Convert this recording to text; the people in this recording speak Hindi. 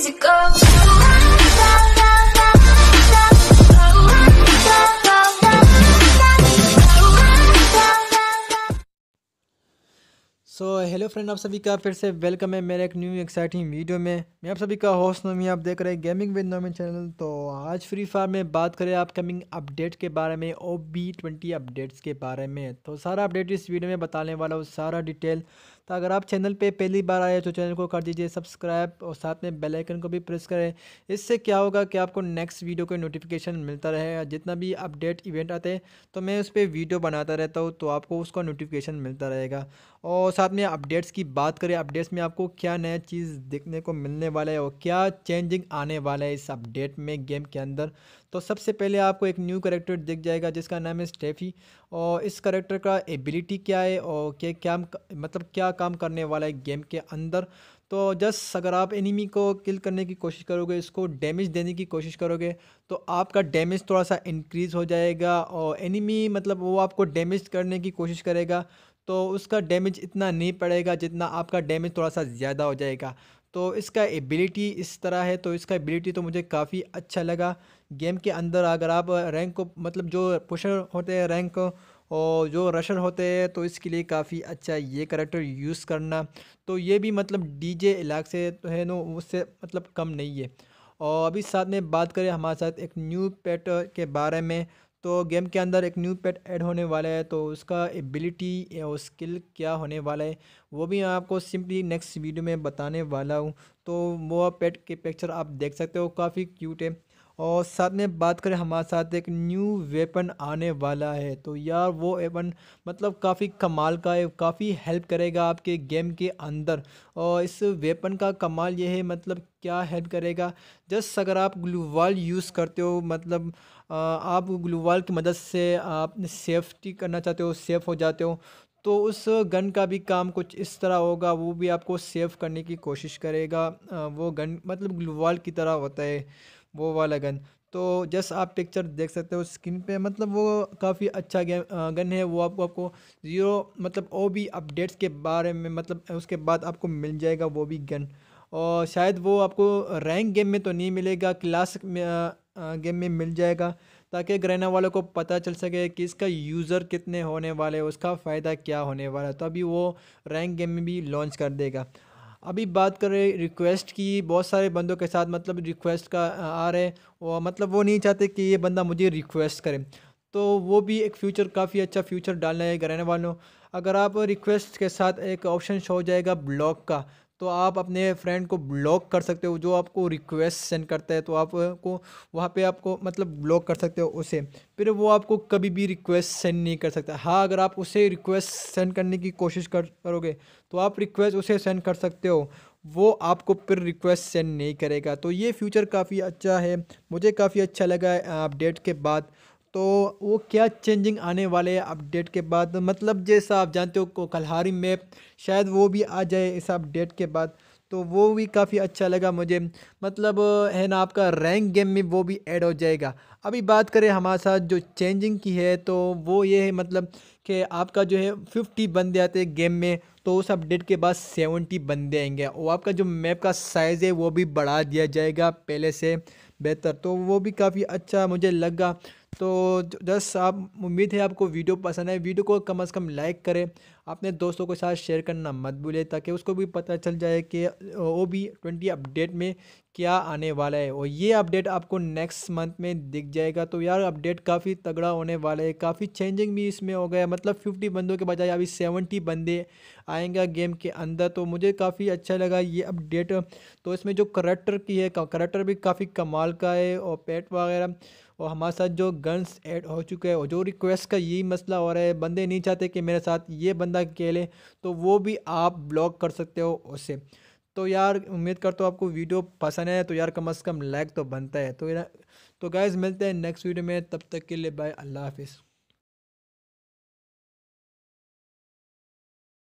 easy go. So hello friend आप सभी का फिर से वेलकम है मेरे एक न्यू एक्साइटिंग वीडियो में मैं आप सभी का होस्ट नोमी आप देख रहे हैं गेमिंग विद नोमी चैनल तो आज फ्री फायर में बात करें अपकमिंग अपडेट के बारे में ओ बी ट्वेंटी अपडेट्स के बारे में तो सारा अपडेट इस वीडियो में बताने वाला हूँ सारा डिटेल तो अगर आप चैनल पर पहली बार आए तो चैनल को कर दीजिए सब्सक्राइब और साथ में बेलाइकन को भी प्रेस करें इससे क्या होगा कि आपको नेक्स्ट वीडियो का नोटिफिकेशन मिलता रहे जितना भी अपडेट इवेंट आते हैं तो मैं उस पर वीडियो बनाता रहता हूँ तो आपको उसका नोटिफिकेशन मिलता रहेगा और साथ साथ में अपडेट्स की बात करें अपडेट्स में आपको क्या नया चीज़ देखने को मिलने वाला है और क्या चेंजिंग आने वाला है इस अपडेट में गेम के अंदर तो सबसे पहले आपको एक न्यू करेक्टर दिख जाएगा जिसका नाम है स्टेफी और इस करेक्टर का एबिलिटी क्या है और क्या क्या मतलब क्या काम करने वाला है गेम के अंदर तो जस्ट अगर आप एनिमी को किल करने की कोशिश करोगे इसको डैमेज देने की कोशिश करोगे तो आपका डैमेज थोड़ा सा इंक्रीज़ हो जाएगा और एनिमी मतलब वो आपको डैमेज करने की कोशिश करेगा तो उसका डैमेज इतना नहीं पड़ेगा जितना आपका डैमेज थोड़ा सा ज़्यादा हो जाएगा तो इसका एबिलिटी इस तरह है तो इसका एबिलिटी तो मुझे काफ़ी अच्छा लगा गेम के अंदर अगर आप रैंक को मतलब जो पुशर होते हैं रैंक और जो रशर होते हैं तो इसके लिए काफ़ी अच्छा ये करेक्टर यूज़ करना तो ये भी मतलब डीजे इलाके से तो है नो उससे मतलब कम नहीं है और अभी साथ में बात करें हमारे साथ एक न्यू पेट के बारे में तो गेम के अंदर एक न्यू पेट ऐड होने वाला है तो उसका एबिलिटी और स्किल क्या होने वाला है वो भी आपको सिंपली नेक्स्ट वीडियो में बताने वाला हूँ तो वो पेट के पिक्चर आप देख सकते हो काफ़ी क्यूट है और साथ में बात करें हमारे साथ एक न्यू वेपन आने वाला है तो यार वो वेपन मतलब काफ़ी कमाल का है काफ़ी हेल्प करेगा आपके गेम के अंदर और इस वेपन का कमाल ये है मतलब क्या हेल्प करेगा जस्ट अगर आप ग्लूवाल यूज़ करते हो मतलब आप ग्लूवाल की मदद से आप सेफ्टी करना चाहते हो सेफ़ हो जाते हो तो उस गन का भी काम कुछ इस तरह होगा वो भी आपको सेफ़ करने की कोशिश करेगा वो गन मतलब ग्लूवाल की तरह होता है वो वाला गन तो जस्ट आप पिक्चर देख सकते हो स्क्रीन पे मतलब वो काफ़ी अच्छा गेम गन है वो आपको आपको ज़ीरो मतलब ओ भी अपडेट्स के बारे में मतलब उसके बाद आपको मिल जाएगा वो भी गन और शायद वो आपको रैंक गेम में तो नहीं मिलेगा क्लास में गेम में मिल जाएगा ताकि ग्रहना वालों को पता चल सके कि इसका यूज़र कितने होने वाले उसका फ़ायदा क्या होने वाला तो अभी वो रैंक गेम में भी लॉन्च कर देगा अभी बात करें रिक्वेस्ट की बहुत सारे बंदों के साथ मतलब रिक्वेस्ट का आ रहे और मतलब वो नहीं चाहते कि ये बंदा मुझे रिक्वेस्ट करे तो वो भी एक फ़्यूचर काफ़ी अच्छा फ्यूचर डालना है रहने वालों अगर आप रिक्वेस्ट के साथ एक ऑप्शन शो हो जाएगा ब्लॉक का तो आप अपने फ्रेंड को ब्लॉक कर सकते हो जो आपको रिक्वेस्ट सेंड करता है तो आपको वहाँ पे आपको मतलब ब्लॉक कर सकते हो उसे फिर वो आपको कभी भी रिक्वेस्ट सेंड नहीं कर सकता हाँ अगर आप उसे रिक्वेस्ट सेंड करने की कोशिश कर करोगे तो आप रिक्वेस्ट उसे सेंड कर सकते हो वो आपको फिर रिक्वेस्ट सेंड नहीं करेगा तो ये फ्यूचर काफ़ी अच्छा है मुझे काफ़ी अच्छा लगा अपडेट के बाद तो वो क्या चेंजिंग आने वाले हैं अपडेट के बाद मतलब जैसा आप जानते हो को कलहारी मैप शायद वो भी आ जाए इस अपडेट के बाद तो वो भी काफ़ी अच्छा लगा मुझे मतलब है ना आपका रैंक गेम में वो भी ऐड हो जाएगा अभी बात करें हमारे साथ जो चेंजिंग की है तो वो ये है मतलब कि आपका जो है फिफ्टी बंदे आते हैं गेम में तो उस अपडेट के बाद सेवेंटी बंदे आएंगे और आपका जो मैप का साइज़ है वो भी बढ़ा दिया जाएगा पहले से बेहतर तो वो भी काफ़ी अच्छा मुझे लगा तो जस्ट आप उम्मीद है आपको वीडियो पसंद है वीडियो को कम अज़ कम लाइक करें अपने दोस्तों के साथ शेयर करना मत भूलें ताकि उसको भी पता चल जाए कि ओ बी ट्वेंटी अपडेट में क्या आने वाला है और ये अपडेट आपको नेक्स्ट मंथ में दिख जाएगा तो यार अपडेट काफ़ी तगड़ा होने वाला है काफ़ी चेंजिंग भी इसमें हो गया मतलब फिफ्टी बंदों के बजाय अभी सेवेंटी बंदे आएंगे गेम के अंदर तो मुझे काफ़ी अच्छा लगा ये अपडेट तो इसमें जो करेक्टर की है करेक्टर भी काफ़ी कमाल का है और पेट वगैरह और हमारे साथ जो गन्स ऐड हो चुके हैं और जो रिक्वेस्ट का यही मसला हो रहा है बंदे नहीं चाहते कि मेरे साथ ये बंदा खेले तो वो भी आप ब्लॉक कर सकते हो उससे तो यार उम्मीद करता हूँ आपको वीडियो पसंद है तो यार कम अज़ कम लाइक तो बनता है तो यार तो गैज़ मिलते हैं नेक्स्ट वीडियो में तब तक के लिए बाय अल्लाह हाफिज़